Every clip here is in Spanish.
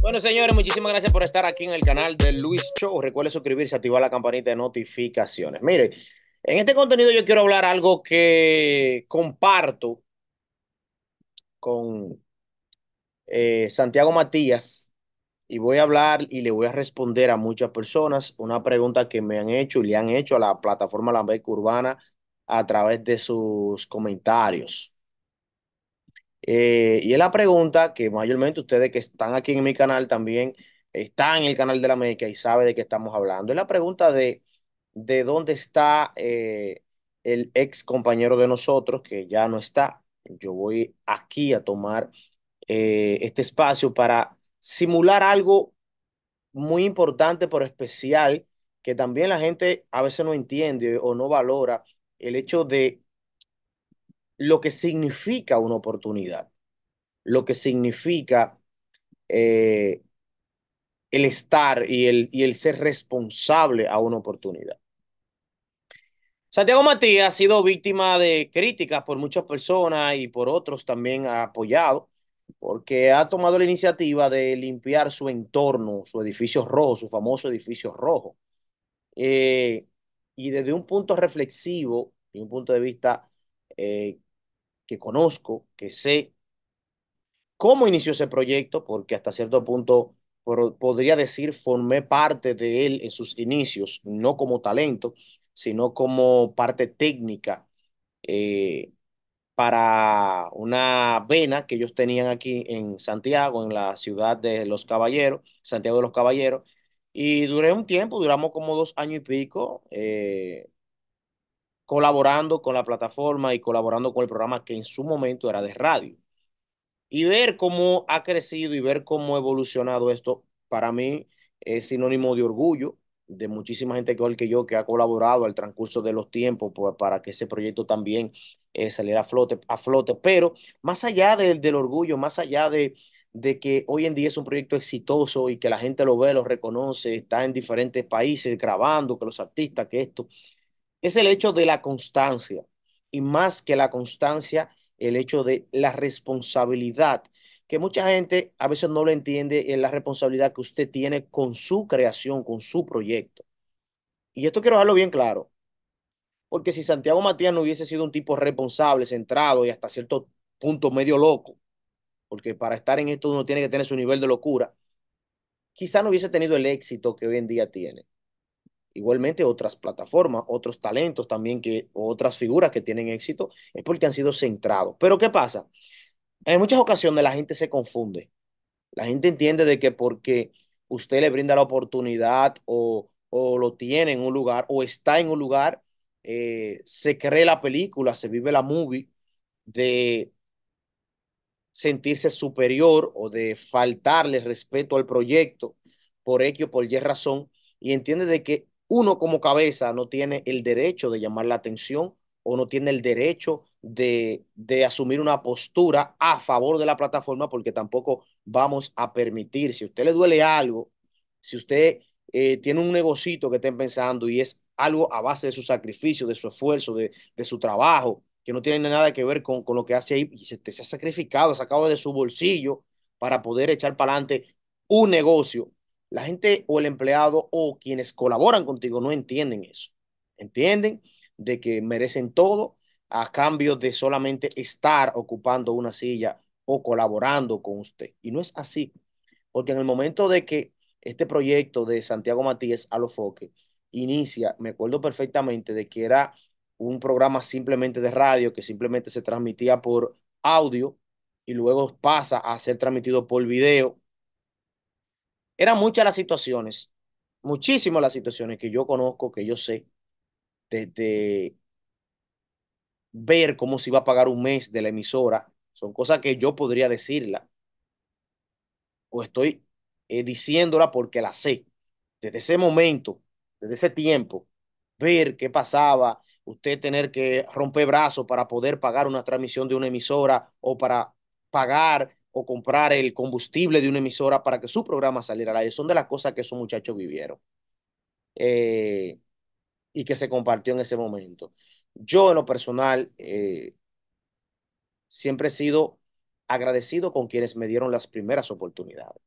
Bueno, señores, muchísimas gracias por estar aquí en el canal de Luis Show. Recuerden suscribirse, activar la campanita de notificaciones. Mire, en este contenido yo quiero hablar algo que comparto con eh, Santiago Matías y voy a hablar y le voy a responder a muchas personas una pregunta que me han hecho y le han hecho a la plataforma La Beca Urbana a través de sus comentarios. Eh, y es la pregunta que mayormente ustedes que están aquí en mi canal también están en el canal de la América y saben de qué estamos hablando. Es la pregunta de, de dónde está eh, el ex compañero de nosotros que ya no está. Yo voy aquí a tomar eh, este espacio para simular algo muy importante pero especial que también la gente a veces no entiende o no valora el hecho de lo que significa una oportunidad, lo que significa eh, el estar y el, y el ser responsable a una oportunidad. Santiago Matías ha sido víctima de críticas por muchas personas y por otros también ha apoyado, porque ha tomado la iniciativa de limpiar su entorno, su edificio rojo, su famoso edificio rojo. Eh, y desde un punto reflexivo un punto de vista eh, que conozco, que sé cómo inició ese proyecto, porque hasta cierto punto podría decir formé parte de él en sus inicios, no como talento, sino como parte técnica eh, para una vena que ellos tenían aquí en Santiago, en la ciudad de Los Caballeros, Santiago de los Caballeros, y duré un tiempo, duramos como dos años y pico. Eh, colaborando con la plataforma y colaborando con el programa que en su momento era de radio. Y ver cómo ha crecido y ver cómo ha evolucionado esto, para mí es sinónimo de orgullo de muchísima gente igual que yo que ha colaborado al transcurso de los tiempos para que ese proyecto también eh, saliera a flote, a flote. Pero más allá del orgullo, más allá de, de que hoy en día es un proyecto exitoso y que la gente lo ve, lo reconoce, está en diferentes países grabando, que los artistas, que esto, es el hecho de la constancia y más que la constancia, el hecho de la responsabilidad, que mucha gente a veces no lo entiende, en la responsabilidad que usted tiene con su creación, con su proyecto. Y esto quiero dejarlo bien claro, porque si Santiago Matías no hubiese sido un tipo responsable, centrado y hasta cierto punto medio loco, porque para estar en esto uno tiene que tener su nivel de locura, quizá no hubiese tenido el éxito que hoy en día tiene igualmente otras plataformas, otros talentos también, que, otras figuras que tienen éxito, es porque han sido centrados. Pero ¿qué pasa? En muchas ocasiones la gente se confunde. La gente entiende de que porque usted le brinda la oportunidad o, lo tiene en un lugar o está en un lugar, eh, se cree la película, se vive la movie de sentirse superior o de faltarle respeto al proyecto por X o por Y razón y entiende de que uno como cabeza no tiene el derecho de llamar la atención o no tiene el derecho de, asumir una postura a favor de la plataforma porque tampoco vamos a permitir, si a usted le duele algo, si usted eh, tiene un negocito que estén pensando y es algo a base de su sacrificio, de su esfuerzo, de, su trabajo, que no tiene nada que ver con, lo que hace ahí, y se, se ha sacrificado, sacado de su bolsillo para poder echar para adelante un negocio la gente o el empleado o quienes colaboran contigo no entienden eso. Entienden de que merecen todo a cambio de solamente estar ocupando una silla o colaborando con usted. Y no es así, porque en el momento de que este proyecto de Santiago Matías a los inicia, me acuerdo perfectamente de que era un programa simplemente de radio que simplemente se transmitía por audio y luego pasa a ser transmitido por video eran muchas las situaciones, muchísimas las situaciones que yo conozco, que yo sé, desde ver cómo se iba a pagar un mes de la emisora, son cosas que yo podría decirla, o estoy eh, diciéndola porque la sé. Desde ese momento, desde ese tiempo, ver qué pasaba, usted tener que romper brazos para poder pagar una transmisión de una emisora o para pagar o comprar el combustible de una emisora para que su programa saliera al aire. Son de las cosas que esos muchachos vivieron eh, y que se compartió en ese momento. Yo en lo personal eh, siempre he sido agradecido con quienes me dieron las primeras oportunidades.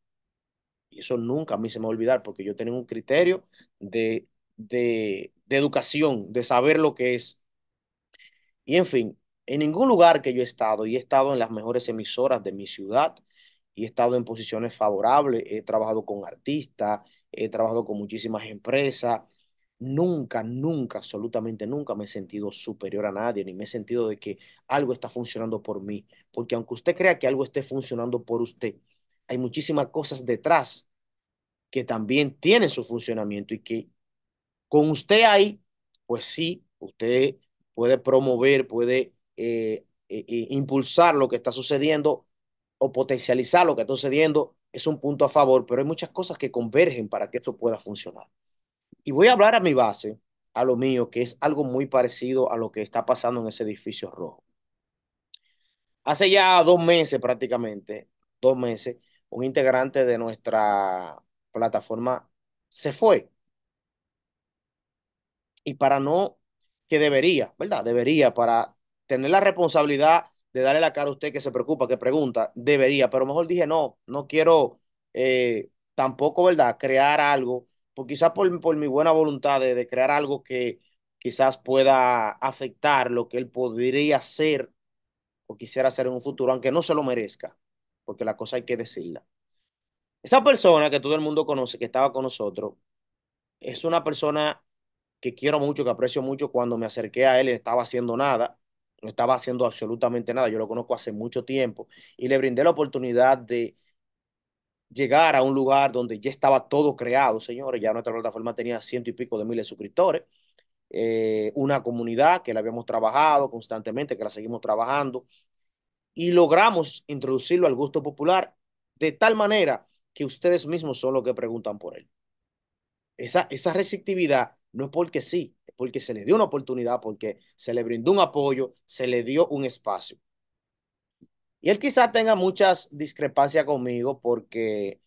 Y eso nunca a mí se me va a olvidar porque yo tenía un criterio de, de, de educación, de saber lo que es. Y en fin, en ningún lugar que yo he estado, y he estado en las mejores emisoras de mi ciudad, y he estado en posiciones favorables, he trabajado con artistas, he trabajado con muchísimas empresas, nunca, nunca, absolutamente nunca me he sentido superior a nadie, ni me he sentido de que algo está funcionando por mí, porque aunque usted crea que algo esté funcionando por usted, hay muchísimas cosas detrás que también tienen su funcionamiento y que con usted ahí, pues sí, usted puede promover, puede eh, eh, eh, impulsar lo que está sucediendo o potencializar lo que está sucediendo es un punto a favor, pero hay muchas cosas que convergen para que eso pueda funcionar. Y voy a hablar a mi base, a lo mío, que es algo muy parecido a lo que está pasando en ese edificio rojo. Hace ya dos meses prácticamente, dos meses, un integrante de nuestra plataforma se fue. Y para no, que debería, ¿verdad? Debería para tener la responsabilidad de darle la cara a usted que se preocupa, que pregunta, debería, pero mejor dije, no, no quiero eh, tampoco, ¿verdad?, crear algo, porque quizás por, mi buena voluntad de, crear algo que quizás pueda afectar lo que él podría hacer o quisiera hacer en un futuro, aunque no se lo merezca, porque la cosa hay que decirla. Esa persona que todo el mundo conoce, que estaba con nosotros, es una persona que quiero mucho, que aprecio mucho. Cuando me acerqué a él, estaba haciendo nada no estaba haciendo absolutamente nada, yo lo conozco hace mucho tiempo, y le brindé la oportunidad de llegar a un lugar donde ya estaba todo creado, señores, ya nuestra plataforma tenía ciento y pico de miles de suscriptores, eh, una comunidad que la habíamos trabajado constantemente, que la seguimos trabajando, y logramos introducirlo al gusto popular de tal manera que ustedes mismos son los que preguntan por él. Esa, esa receptividad no es porque sí, es porque se le dio una oportunidad, porque se le brindó un apoyo, se le dio un espacio. Y él quizá tenga muchas discrepancias conmigo porque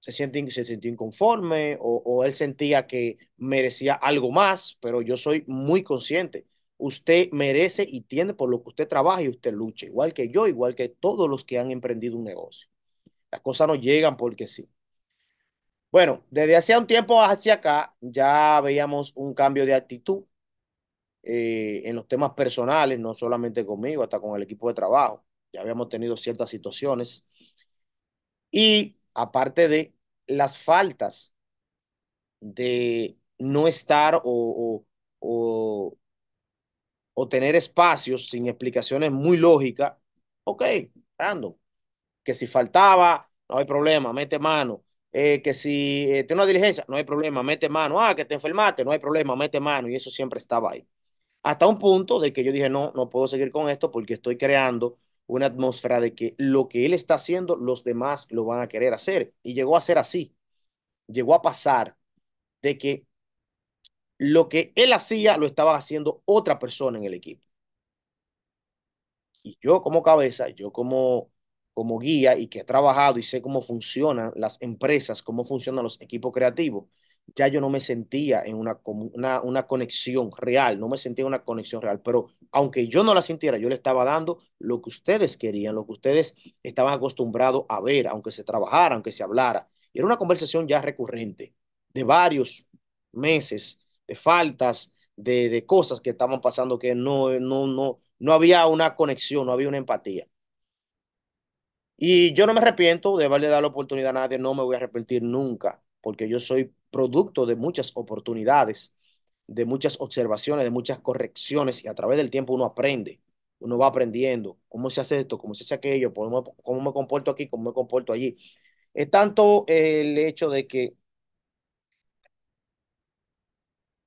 se siente, se sintió inconforme o, o, él sentía que merecía algo más, pero yo soy muy consciente. Usted merece y tiene por lo que usted trabaja y usted lucha, igual que yo, igual que todos los que han emprendido un negocio. Las cosas no llegan porque sí. Bueno, desde hacía un tiempo hacia acá ya veíamos un cambio de actitud eh, en los temas personales, no solamente conmigo, hasta con el equipo de trabajo. Ya habíamos tenido ciertas situaciones. Y aparte de las faltas de no estar o, o tener espacios sin explicaciones muy lógicas, ok, random. Que si faltaba, no hay problema, mete mano eh, que si eh, te una diligencia, no hay problema, mete mano. Ah, que te enfermaste, no hay problema, mete mano. Y eso siempre estaba ahí. Hasta un punto de que yo dije, no, no puedo seguir con esto porque estoy creando una atmósfera de que lo que él está haciendo, los demás lo van a querer hacer. Y llegó a ser así. Llegó a pasar de que lo que él hacía lo estaba haciendo otra persona en el equipo. Y yo como cabeza, yo como como guía y que he trabajado y sé cómo funcionan las empresas, cómo funcionan los equipos creativos, ya yo no me sentía en una, una, una, conexión real, no me sentía en una conexión real, pero aunque yo no la sintiera, yo le estaba dando lo que ustedes querían, lo que ustedes estaban acostumbrados a ver, aunque se trabajara, aunque se hablara. era una conversación ya recurrente de varios meses, de faltas, de, de cosas que estaban pasando que no, no, no, no había una conexión, no había una empatía. Y yo no me arrepiento de haberle dado la oportunidad a nadie, no me voy a arrepentir nunca, porque yo soy producto de muchas oportunidades, de muchas observaciones, de muchas correcciones, y a través del tiempo uno aprende, uno va aprendiendo cómo se hace esto, cómo se hace aquello, cómo me, comporto aquí, cómo me comporto allí. Es tanto el hecho de que,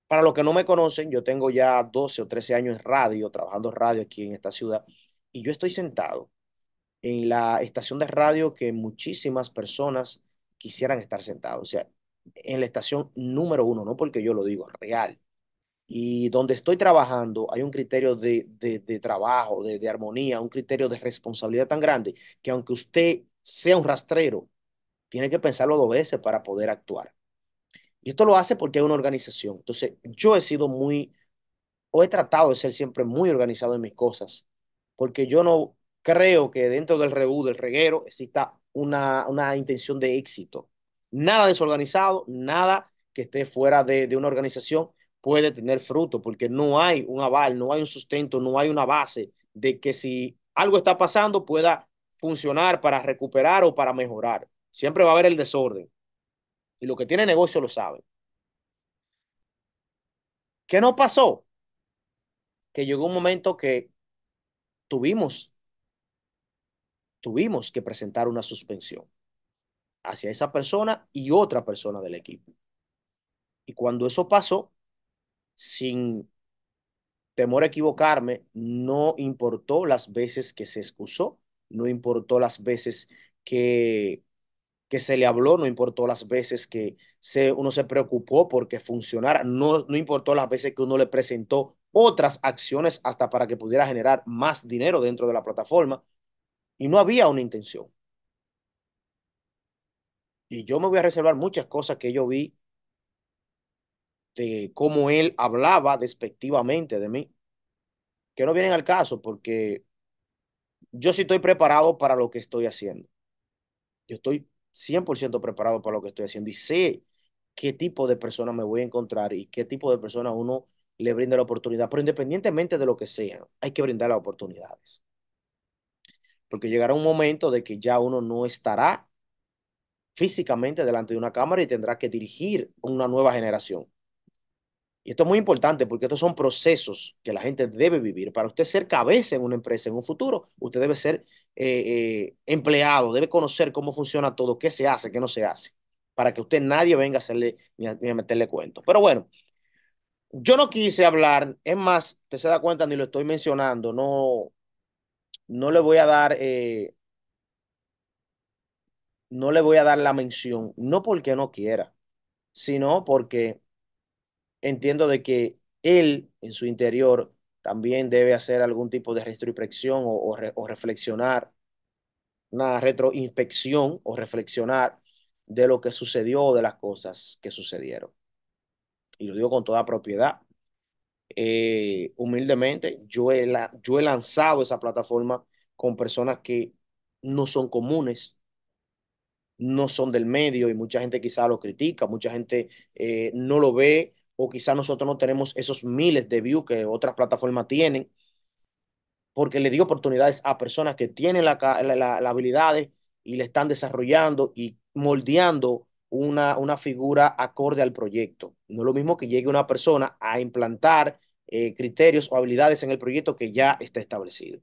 para los que no me conocen, yo tengo ya 12 o 13 años en radio, trabajando radio aquí en esta ciudad, y yo estoy sentado en la estación de radio que muchísimas personas quisieran estar sentados. O sea, en la estación número uno, no porque yo lo digo, real. Y donde estoy trabajando hay un criterio de, trabajo, de, armonía, un criterio de responsabilidad tan grande que aunque usted sea un rastrero, tiene que pensarlo dos veces para poder actuar. Y esto lo hace porque es una organización. Entonces, yo he sido muy, o he tratado de ser siempre muy organizado en mis cosas, porque yo no creo que dentro del reú del reguero exista una, intención de éxito. Nada desorganizado, nada que esté fuera de, una organización puede tener fruto, porque no hay un aval, no hay un sustento, no hay una base de que si algo está pasando pueda funcionar para recuperar o para mejorar. Siempre va a haber el desorden. Y lo que tiene negocio lo sabe. ¿Qué no pasó? Que llegó un momento que tuvimos tuvimos que presentar una suspensión hacia esa persona y otra persona del equipo. Y cuando eso pasó, sin temor a equivocarme, no importó las veces que se excusó, no importó las veces que, que se le habló, no importó las veces que se, uno se preocupó porque funcionara, no, no importó las veces que uno le presentó otras acciones hasta para que pudiera generar más dinero dentro de la plataforma, y no había una intención. Y yo me voy a reservar muchas cosas que yo vi de cómo él hablaba despectivamente de mí, que no vienen al caso porque yo sí estoy preparado para lo que estoy haciendo. Yo estoy 100% preparado para lo que estoy haciendo y sé qué tipo de persona me voy a encontrar y qué tipo de persona uno le brinda la oportunidad, pero independientemente de lo que sea, hay que brindar las oportunidades porque llegará un momento de que ya uno no estará físicamente delante de una cámara y tendrá que dirigir una nueva generación. Y esto es muy importante porque estos son procesos que la gente debe vivir. Para usted ser cabeza en una empresa en un futuro, usted debe ser eh, eh, empleado, debe conocer cómo funciona todo, qué se hace, qué no se hace, para que usted nadie venga a hacerle ni a, meterle cuento. Pero bueno, yo no quise hablar, es más, usted se da cuenta, ni lo estoy mencionando, no, no le voy a dar, eh, no le voy a dar la mención, no porque no quiera, sino porque entiendo de que él en su interior también debe hacer algún tipo de retroinspección o, o reflexionar, una retroinspección o reflexionar de lo que sucedió o de las cosas que sucedieron. Y lo digo con toda propiedad, eh, humildemente, yo he, yo he lanzado esa plataforma con personas que no son comunes, no son del medio y mucha gente quizá lo critica, mucha gente eh, no lo ve o quizá nosotros no tenemos esos miles de views que otras plataformas tienen, porque le dio oportunidades a personas que tienen la, la, habilidades y le están desarrollando y moldeando una, figura acorde al proyecto. No es lo mismo que llegue una persona a implantar eh, criterios o habilidades en el proyecto que ya está establecido.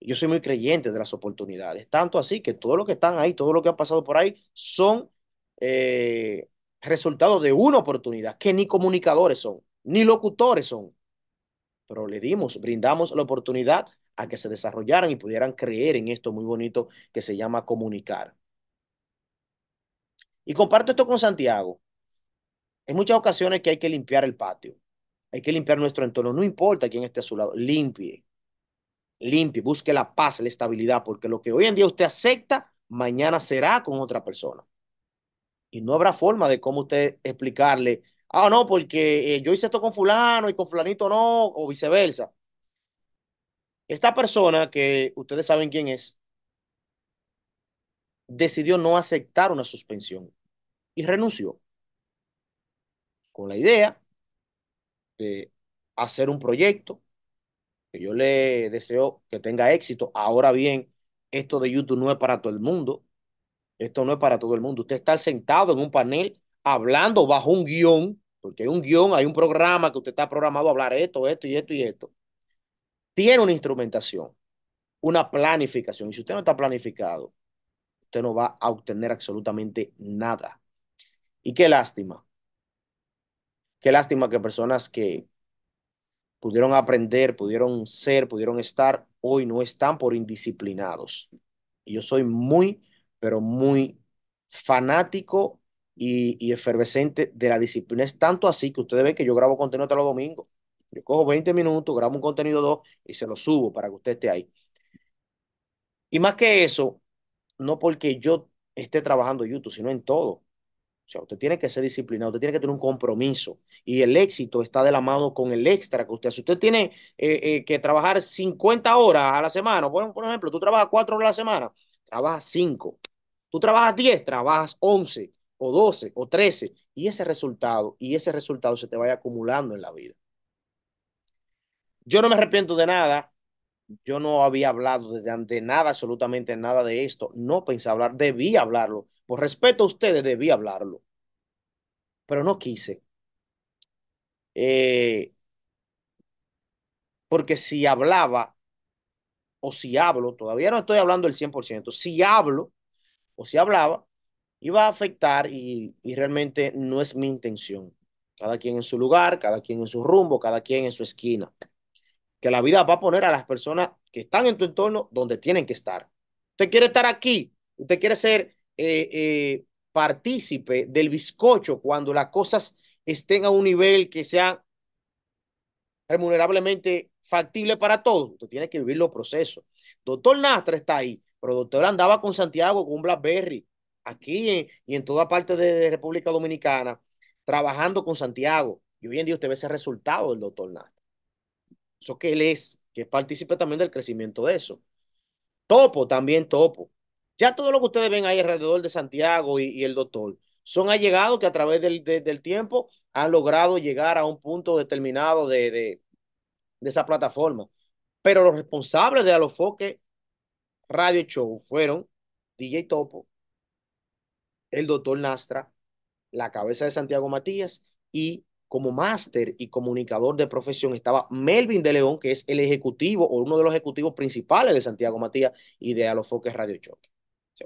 Yo soy muy creyente de las oportunidades, tanto así que todo lo que están ahí, todo lo que ha pasado por ahí, son eh, resultados de una oportunidad, que ni comunicadores son, ni locutores son, pero le dimos, brindamos la oportunidad a que se desarrollaran y pudieran creer en esto muy bonito que se llama comunicar. Y comparto esto con Santiago. En muchas ocasiones que hay que limpiar el patio, hay que limpiar nuestro entorno, no importa quién esté a su lado, limpie, limpie, busque la paz, la estabilidad, porque lo que hoy en día usted acepta, mañana será con otra persona. Y no habrá forma de cómo usted explicarle, ah, no, porque eh, yo hice esto con fulano y con fulanito no, o viceversa. Esta persona que ustedes saben quién es, decidió no aceptar una suspensión y renunció con la idea de hacer un proyecto que yo le deseo que tenga éxito. Ahora bien, esto de YouTube no es para todo el mundo. Esto no es para todo el mundo. Usted está sentado en un panel hablando bajo un guión, porque hay un guión, hay un programa que usted está programado a hablar esto, esto y esto y esto. Tiene una instrumentación, una planificación. Y si usted no está planificado, usted no va a obtener absolutamente nada. Y qué lástima. Qué lástima que personas que pudieron aprender, pudieron ser, pudieron estar, hoy no están por indisciplinados. Y yo soy muy, pero muy fanático y, efervescente de la disciplina. Es tanto así que ustedes ven que yo grabo contenido hasta los domingos. Yo cojo 20 minutos, grabo un contenido 2 y se lo subo para que usted esté ahí. Y más que eso, no porque yo esté trabajando YouTube, sino en todo. O sea, usted tiene que ser disciplinado, usted tiene que tener un compromiso y el éxito está de la mano con el extra que usted hace. Si usted tiene eh, eh, que trabajar 50 horas a la semana, por, por ejemplo, tú trabajas 4 horas a la semana, trabajas 5. Tú trabajas 10, trabajas 11 o 12 o 13 y ese resultado, y ese resultado se te vaya acumulando en la vida. Yo no me arrepiento de nada, yo no había hablado de, nada, absolutamente nada de esto. No pensé hablar, debía hablarlo. Por respeto a ustedes, debía hablarlo. Pero no quise. Eh, porque si hablaba, o si hablo, todavía no estoy hablando el 100%, si hablo, o si hablaba, iba a afectar y realmente no es mi intención. Cada quien en su lugar, cada quien en su rumbo, cada quien en su esquina que la vida va a poner a las personas que están en tu entorno donde tienen que estar. Usted quiere estar aquí, usted quiere ser eh, eh, partícipe del bizcocho cuando las cosas estén a un nivel que sea remunerablemente factible para todos. Usted tiene que vivir los procesos. Doctor Nastra está ahí, pero doctor andaba con Santiago, con Blackberry, aquí y en toda parte de, de, República Dominicana, trabajando con Santiago. Y hoy en día usted ve ese resultado del doctor Nastra eso que él es, que participa también del crecimiento de eso. Topo, también Topo. Ya todo lo que ustedes ven ahí alrededor de Santiago y, el doctor son allegados que a través del, tiempo han logrado llegar a un punto determinado de, de, de esa plataforma. Pero los responsables de Alofoque Radio Show fueron DJ Topo, el doctor Nastra, la cabeza de Santiago Matías y como máster y comunicador de profesión estaba Melvin de León, que es el ejecutivo o uno de los ejecutivos principales de Santiago Matías y de Alofoque Radio Choque.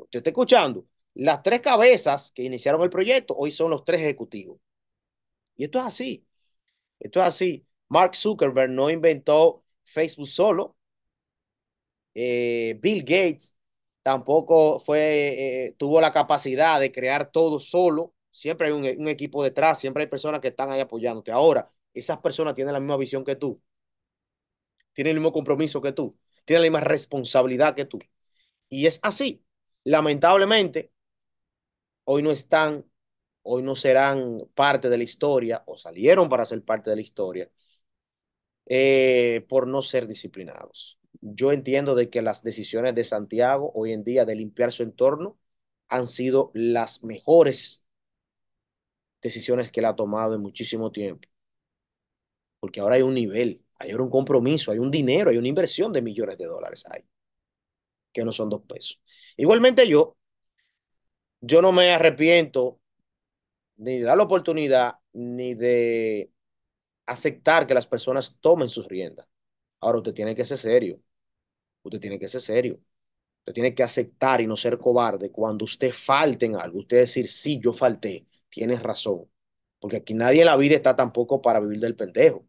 usted está escuchando, las tres cabezas que iniciaron el proyecto hoy son los tres ejecutivos. Y esto es así. Esto es así. Mark Zuckerberg no inventó Facebook solo. Eh, Bill Gates tampoco fue, eh, tuvo la capacidad de crear todo solo siempre hay un, equipo detrás, siempre hay personas que están ahí apoyándote. Ahora, esas personas tienen la misma visión que tú, tienen el mismo compromiso que tú, tienen la misma responsabilidad que tú. Y es así. Lamentablemente, hoy no están, hoy no serán parte de la historia o salieron para ser parte de la historia eh, por no ser disciplinados. Yo entiendo de que las decisiones de Santiago hoy en día de limpiar su entorno han sido las mejores decisiones que él ha tomado en muchísimo tiempo. Porque ahora hay un nivel, hay un compromiso, hay un dinero, hay una inversión de millones de dólares ahí, que no son dos pesos. Igualmente yo, yo no me arrepiento ni de dar la oportunidad, ni de aceptar que las personas tomen sus riendas. Ahora usted tiene que ser serio. Usted tiene que ser serio. Usted tiene que aceptar y no ser cobarde cuando usted falte en algo. Usted decir, sí, yo falté tienes razón. Porque aquí nadie en la vida está tampoco para vivir del pendejo.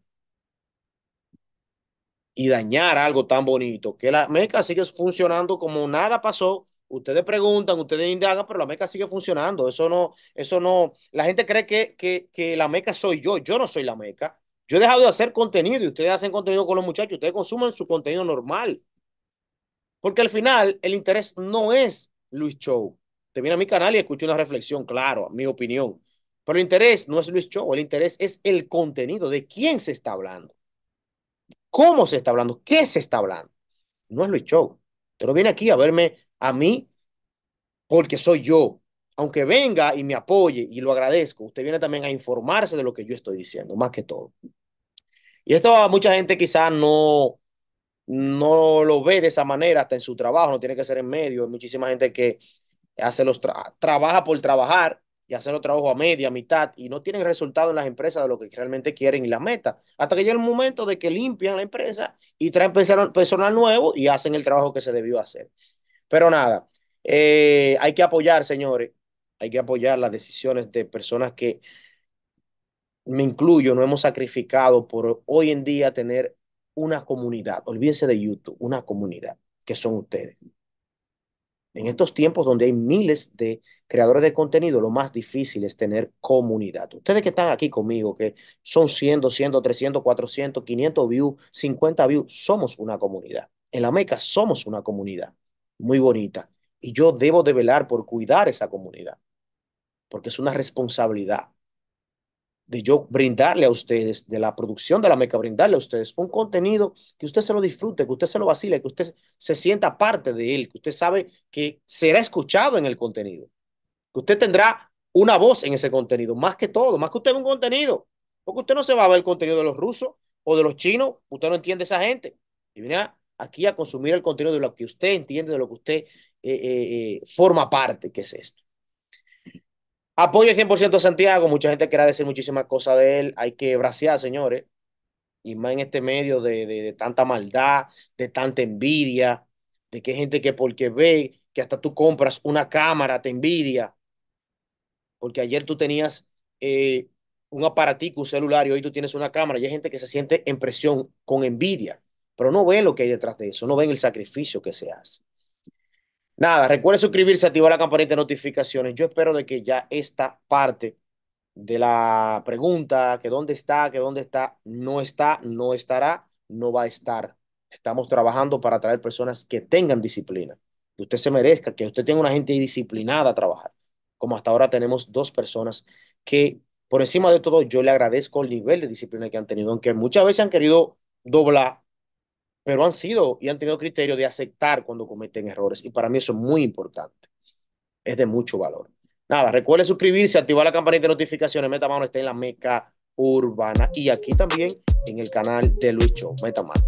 Y dañar algo tan bonito. Que la Meca sigue funcionando como nada pasó. Ustedes preguntan, ustedes indagan, pero la Meca sigue funcionando. Eso no, eso no. La gente cree que, que, que la Meca soy yo. Yo no soy la Meca. Yo he dejado de hacer contenido y ustedes hacen contenido con los muchachos. Ustedes consumen su contenido normal. Porque al final el interés no es Luis Show viene este, a mi canal y escucha una reflexión, claro, mi opinión. Pero el interés no es Luis Show, el interés es el contenido de quién se está hablando, cómo se está hablando, qué se está hablando. No es Luis Show. Usted no viene aquí a verme a mí porque soy yo. Aunque venga y me apoye y lo agradezco, usted viene también a informarse de lo que yo estoy diciendo, más que todo. Y esto mucha gente quizás no, no lo ve de esa manera, hasta en su trabajo, no tiene que ser en medio. Hay muchísima gente que trabaja por trabajar y hacer los trabajos a media, a mitad, y no tienen resultado en las empresas de lo que realmente quieren y la meta. Hasta que llega el momento de que limpian la empresa y traen personal nuevo y hacen el trabajo que se debió hacer. Pero nada, eh, hay que apoyar, señores, hay que apoyar las decisiones de personas que, me incluyo, no hemos sacrificado por hoy en día tener una comunidad. Olvídense de YouTube, una comunidad, que son ustedes. En estos tiempos donde hay miles de creadores de contenido, lo más difícil es tener comunidad. Ustedes que están aquí conmigo, que son 100, 200, 300, 400, 500 views, 50 views, somos una comunidad. En la Meca somos una comunidad muy bonita y yo debo de velar por cuidar esa comunidad, porque es una responsabilidad de yo brindarle a ustedes, de la producción de la meca, brindarle a ustedes un contenido que usted se lo disfrute, que usted se lo vacile, que usted se sienta parte de él, que usted sabe que será escuchado en el contenido, que usted tendrá una voz en ese contenido, más que todo, más que usted un contenido, porque usted no se va a ver el contenido de los rusos o de los chinos, usted no entiende a esa gente. Y viene aquí a consumir el contenido de lo que usted entiende, de lo que usted eh, eh, eh, forma parte, que es esto. Apoyo 100% a Santiago. Mucha gente quiere decir muchísimas cosas de él. Hay que braciar, señores. Y más en este medio de, tanta maldad, de tanta envidia, de que hay gente que porque ve que hasta tú compras una cámara te envidia. Porque ayer tú tenías eh, un aparatico, un celular y hoy tú tienes una cámara. Y hay gente que se siente en presión con envidia, pero no ven lo que hay detrás de eso, no ven el sacrificio que se hace. Nada, recuerde suscribirse, activar la campanita de notificaciones. Yo espero de que ya esta parte de la pregunta, que dónde está, que dónde está, no está, no estará, no va a estar. Estamos trabajando para traer personas que tengan disciplina, que usted se merezca, que usted tenga una gente disciplinada a trabajar. Como hasta ahora tenemos dos personas que, por encima de todo, yo le agradezco el nivel de disciplina que han tenido, aunque muchas veces han querido doblar pero han sido y han tenido criterio de aceptar cuando cometen errores. Y para mí eso es muy importante. Es de mucho valor. Nada, recuerde suscribirse, activar la campanita de notificaciones. Metamano está en la meca urbana y aquí también en el canal de Luis Show. Metamano.